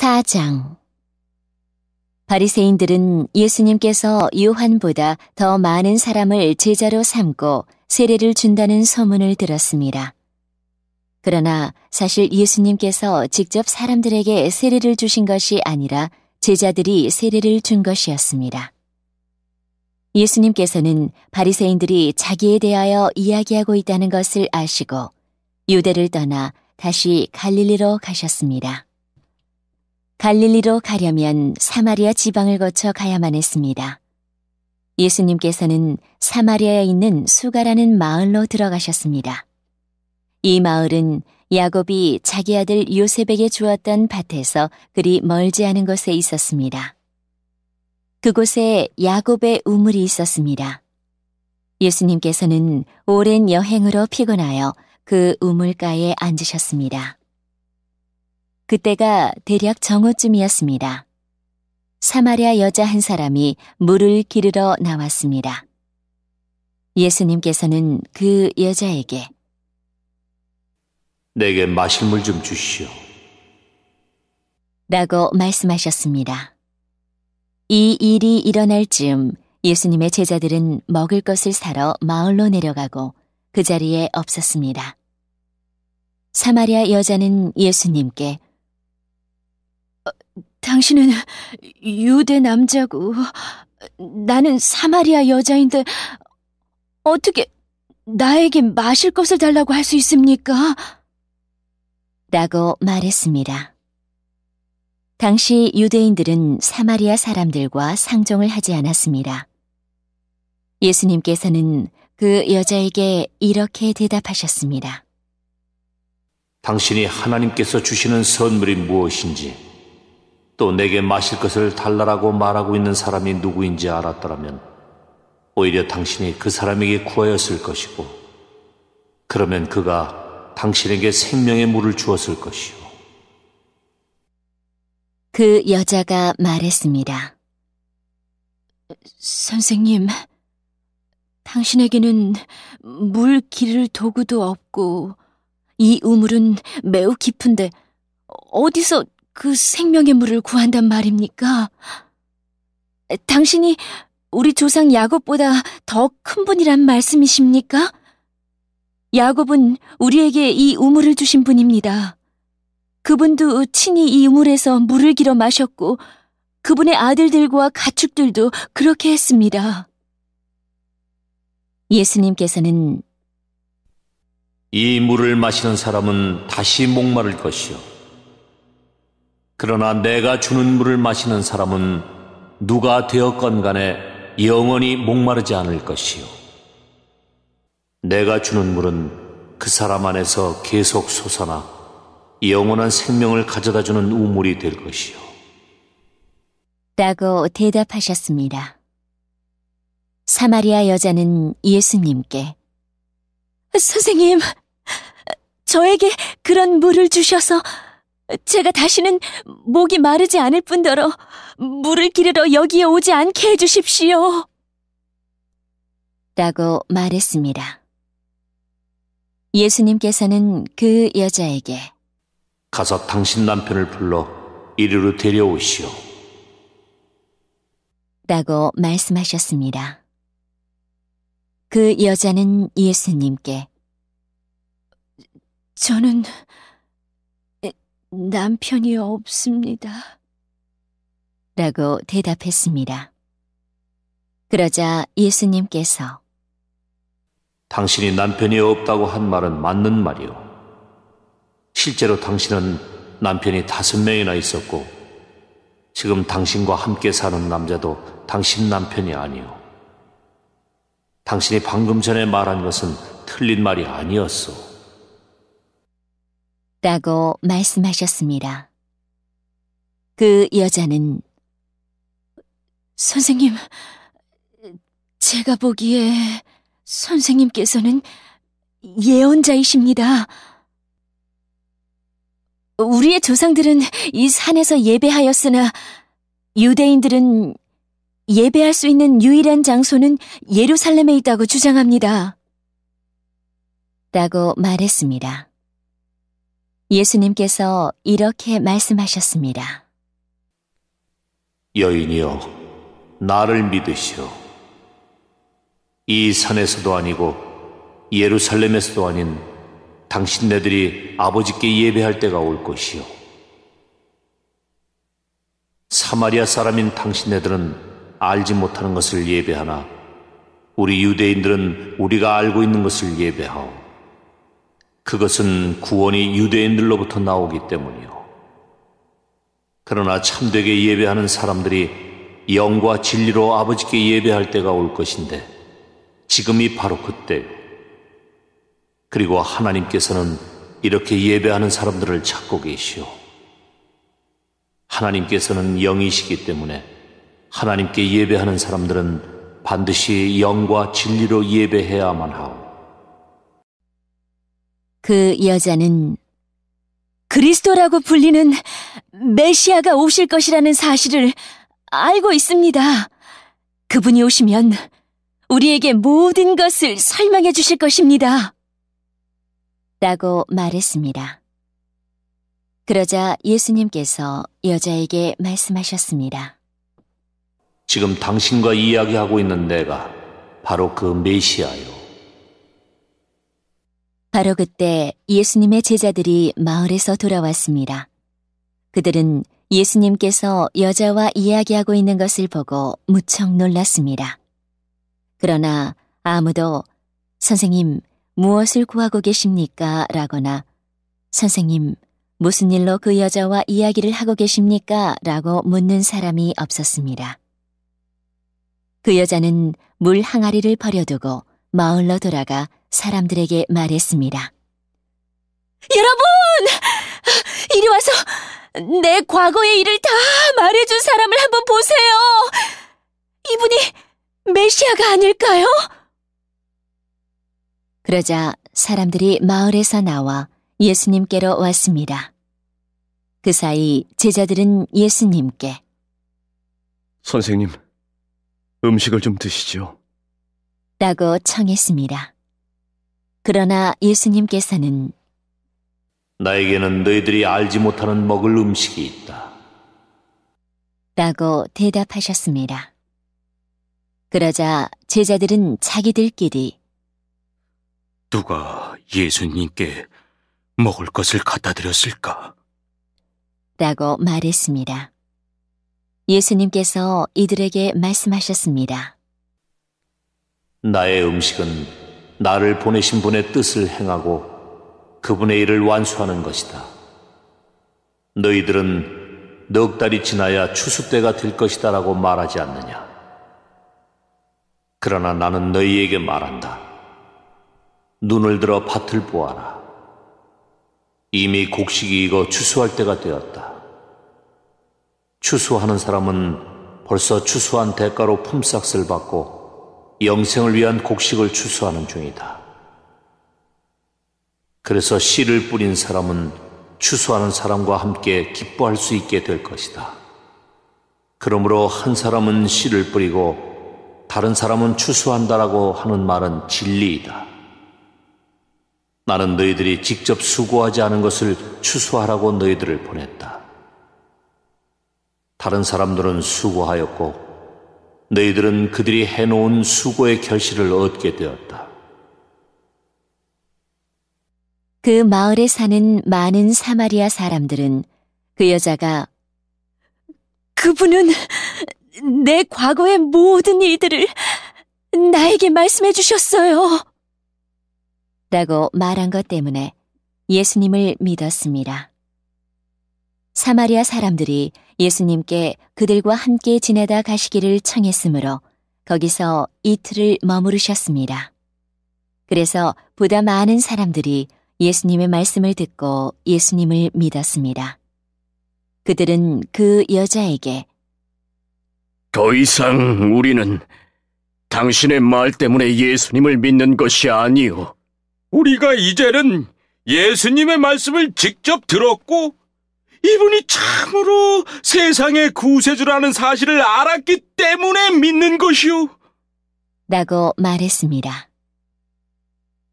4장 바리새인들은 예수님께서 요한보다 더 많은 사람을 제자로 삼고 세례를 준다는 소문을 들었습니다. 그러나 사실 예수님께서 직접 사람들에게 세례를 주신 것이 아니라 제자들이 세례를 준 것이었습니다. 예수님께서는 바리새인들이 자기에 대하여 이야기하고 있다는 것을 아시고 유대를 떠나 다시 갈릴리로 가셨습니다. 갈릴리로 가려면 사마리아 지방을 거쳐 가야만 했습니다. 예수님께서는 사마리아에 있는 수가라는 마을로 들어가셨습니다. 이 마을은 야곱이 자기 아들 요셉에게 주었던 밭에서 그리 멀지 않은 곳에 있었습니다. 그곳에 야곱의 우물이 있었습니다. 예수님께서는 오랜 여행으로 피곤하여 그 우물가에 앉으셨습니다. 그때가 대략 정오쯤이었습니다. 사마리아 여자 한 사람이 물을 기르러 나왔습니다. 예수님께서는 그 여자에게 내게 마실 물 좀 주시오. 라고 말씀하셨습니다. 이 일이 일어날 즈음 예수님의 제자들은 먹을 것을 사러 마을로 내려가고 그 자리에 없었습니다. 사마리아 여자는 예수님께 당신은 유대 남자고 나는 사마리아 여자인데 어떻게 나에게 마실 것을 달라고 할 수 있습니까? 라고 말했습니다. 당시 유대인들은 사마리아 사람들과 상종을 하지 않았습니다. 예수님께서는 그 여자에게 이렇게 대답하셨습니다. 당신이 하나님께서 주시는 선물이 무엇인지 또 내게 마실 것을 달라라고 말하고 있는 사람이 누구인지 알았더라면 오히려 당신이 그 사람에게 구하였을 것이고 그러면 그가 당신에게 생명의 물을 주었을 것이요. 그 여자가 말했습니다. 선생님, 당신에게는 물 기를 도구도 없고 이 우물은 매우 깊은데 어디서 그 생명의 물을 구한단 말입니까? 당신이 우리 조상 야곱보다 더 큰 분이란 말씀이십니까? 야곱은 우리에게 이 우물을 주신 분입니다. 그분도 친히 이 우물에서 물을 길어 마셨고, 그분의 아들들과 가축들도 그렇게 했습니다. 예수님께서는 이 물을 마시는 사람은 다시 목마를 것이요. 그러나 내가 주는 물을 마시는 사람은 누가 되었건 간에 영원히 목마르지 않을 것이요. 내가 주는 물은 그 사람 안에서 계속 솟아나 영원한 생명을 가져다 주는 우물이 될 것이요. 라고 대답하셨습니다. 사마리아 여자는 예수님께 선생님, 저에게 그런 물을 주셔서 제가 다시는 목이 마르지 않을 뿐더러 물을 기르러 여기에 오지 않게 해주십시오. 라고 말했습니다. 예수님께서는 그 여자에게 가서 당신 남편을 불러 이리로 데려오시오. 라고 말씀하셨습니다. 그 여자는 예수님께 저는 남편이 없습니다. 라고 대답했습니다. 그러자 예수님께서 당신이 남편이 없다고 한 말은 맞는 말이오. 실제로 당신은 남편이 다섯 명이나 있었고 지금 당신과 함께 사는 남자도 당신 남편이 아니오. 당신이 방금 전에 말한 것은 틀린 말이 아니었소. 있다고 말씀하셨습니다. 그 여자는 선생님, 제가 보기에 선생님께서는 예언자이십니다. 우리의 조상들은 이 산에서 예배하였으나 유대인들은 예배할 수 있는 유일한 장소는 예루살렘에 있다고 주장합니다. 라고 말했습니다. 예수님께서 이렇게 말씀하셨습니다. 여인이여, 나를 믿으시오. 이 산에서도 아니고 예루살렘에서도 아닌 당신네들이 아버지께 예배할 때가 올 것이요. 사마리아 사람인 당신네들은 알지 못하는 것을 예배하나 우리 유대인들은 우리가 알고 있는 것을 예배하오. 그것은 구원이 유대인들로부터 나오기 때문이요. 그러나 참되게 예배하는 사람들이 영과 진리로 아버지께 예배할 때가 올 것인데 지금이 바로 그때 그리고 하나님께서는 이렇게 예배하는 사람들을 찾고 계시오. 하나님께서는 영이시기 때문에 하나님께 예배하는 사람들은 반드시 영과 진리로 예배해야만 하오. 그 여자는 그리스도라고 불리는 메시아가 오실 것이라는 사실을 알고 있습니다. 그분이 오시면 우리에게 모든 것을 설명해 주실 것입니다. 라고 말했습니다. 그러자 예수님께서 여자에게 말씀하셨습니다. 지금 당신과 이야기하고 있는 내가 바로 그 메시아요. 바로 그때 예수님의 제자들이 마을에서 돌아왔습니다. 그들은 예수님께서 여자와 이야기하고 있는 것을 보고 무척 놀랐습니다. 그러나 아무도 선생님, 무엇을 구하고 계십니까? 라거나 선생님, 무슨 일로 그 여자와 이야기를 하고 계십니까? 라고 묻는 사람이 없었습니다. 그 여자는 물 항아리를 버려두고 마을로 돌아가 사람들에게 말했습니다. 여러분! 이리 와서 내 과거의 일을 다 말해준 사람을 한번 보세요! 이분이 메시아가 아닐까요? 그러자 사람들이 마을에서 나와 예수님께로 왔습니다. 그 사이 제자들은 예수님께 선생님, 음식을 좀 드시죠. 라고 청했습니다. 그러나 예수님께서는 나에게는 너희들이 알지 못하는 먹을 음식이 있다. 라고 대답하셨습니다. 그러자 제자들은 자기들끼리 누가 예수님께 먹을 것을 갖다 드렸을까? 라고 말했습니다. 예수님께서 이들에게 말씀하셨습니다. 나의 음식은 나를 보내신 분의 뜻을 행하고 그분의 일을 완수하는 것이다. 너희들은 넉 달이 지나야 추수 때가 될 것이다라고 말하지 않느냐. 그러나 나는 너희에게 말한다. 눈을 들어 밭을 보아라. 이미 곡식이 익어 추수할 때가 되었다. 추수하는 사람은 벌써 추수한 대가로 품삯을 받고 영생을 위한 곡식을 추수하는 중이다. 그래서 씨를 뿌린 사람은 추수하는 사람과 함께 기뻐할 수 있게 될 것이다. 그러므로 한 사람은 씨를 뿌리고 다른 사람은 추수한다라고 하는 말은 진리이다. 나는 너희들이 직접 수고하지 않은 것을 추수하라고 너희들을 보냈다. 다른 사람들은 수고하였고 너희들은 그들이 해놓은 수고의 결실을 얻게 되었다. 그 마을에 사는 많은 사마리아 사람들은 그 여자가 그분은 내 과거의 모든 일들을 나에게 말씀해 주셨어요. 라고 말한 것 때문에 예수님을 믿었습니다. 사마리아 사람들이 예수님께 그들과 함께 지내다 가시기를 청했으므로 거기서 이틀을 머무르셨습니다. 그래서 보다 많은 사람들이 예수님의 말씀을 듣고 예수님을 믿었습니다. 그들은 그 여자에게 더 이상 우리는 당신의 말 때문에 예수님을 믿는 것이 아니오. 우리가 이제는 예수님의 말씀을 직접 들었고 이분이 참으로 세상의 구세주라는 사실을 알았기 때문에 믿는 것이오. 라고 말했습니다.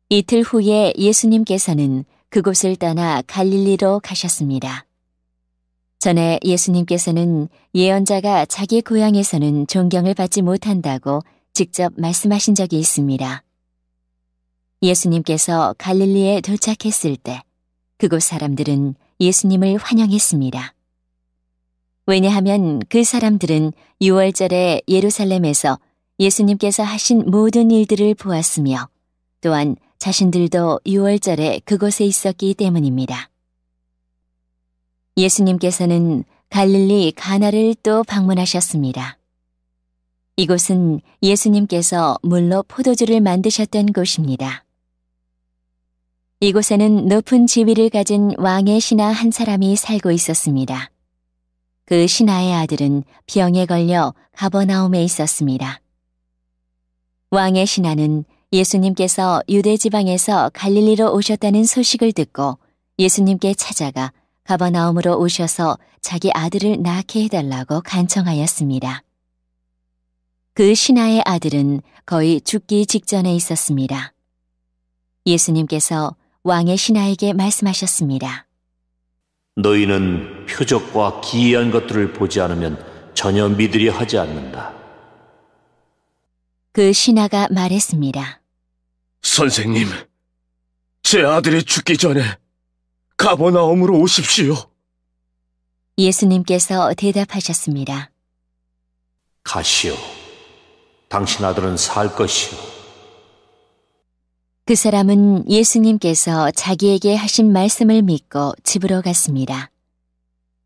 이틀 후에 예수님께서는 그곳을 떠나 갈릴리로 가셨습니다. 전에 예수님께서는 예언자가 자기 고향에서는 존경을 받지 못한다고 직접 말씀하신 적이 있습니다. 예수님께서 갈릴리에 도착했을 때 그곳 사람들은 예수님을 환영했습니다. 왜냐하면 그 사람들은 6월절에 예루살렘에서 예수님께서 하신 모든 일들을 보았으며 또한 자신들도 6월절에 그곳에 있었기 때문입니다. 예수님께서는 갈릴리 가나를 또 방문하셨습니다. 이곳은 예수님께서 물로 포도주를 만드셨던 곳입니다. 이곳에는 높은 지위를 가진 왕의 신하 한 사람이 살고 있었습니다. 그 신하의 아들은 병에 걸려 가버나움에 있었습니다. 왕의 신하는 예수님께서 유대 지방에서 갈릴리로 오셨다는 소식을 듣고 예수님께 찾아가 가버나움으로 오셔서 자기 아들을 낳게 해달라고 간청하였습니다. 그 신하의 아들은 거의 죽기 직전에 있었습니다. 예수님께서 왕의 신하에게 말씀하셨습니다. 너희는 표적과 기이한 것들을 보지 않으면 전혀 믿으려 하지 않는다. 그 신하가 말했습니다. 선생님, 제 아들이 죽기 전에 가버나움으로 오십시오. 예수님께서 대답하셨습니다. 가시오. 당신 아들은 살 것이오. 그 사람은 예수님께서 자기에게 하신 말씀을 믿고 집으로 갔습니다.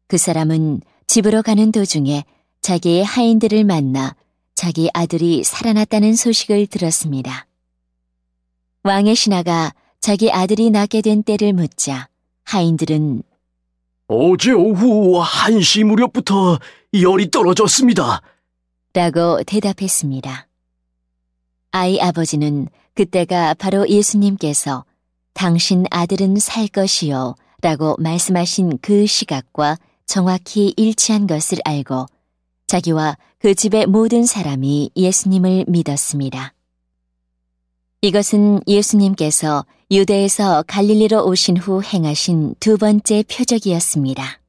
그 사람은 집으로 가는 도중에 자기의 하인들을 만나 자기 아들이 살아났다는 소식을 들었습니다. 왕의 신하가 자기 아들이 낳게 된 때를 묻자 하인들은 어제 오후 1시 무렵부터 열이 떨어졌습니다. 라고 대답했습니다. 아이 아버지는 그때가 바로 예수님께서 당신 아들은 살 것이요 라고 말씀하신 그 시각과 정확히 일치한 것을 알고 자기와 그 집의 모든 사람이 예수님을 믿었습니다. 이것은 예수님께서 유대에서 갈릴리로 오신 후 행하신 두 번째 표적이었습니다.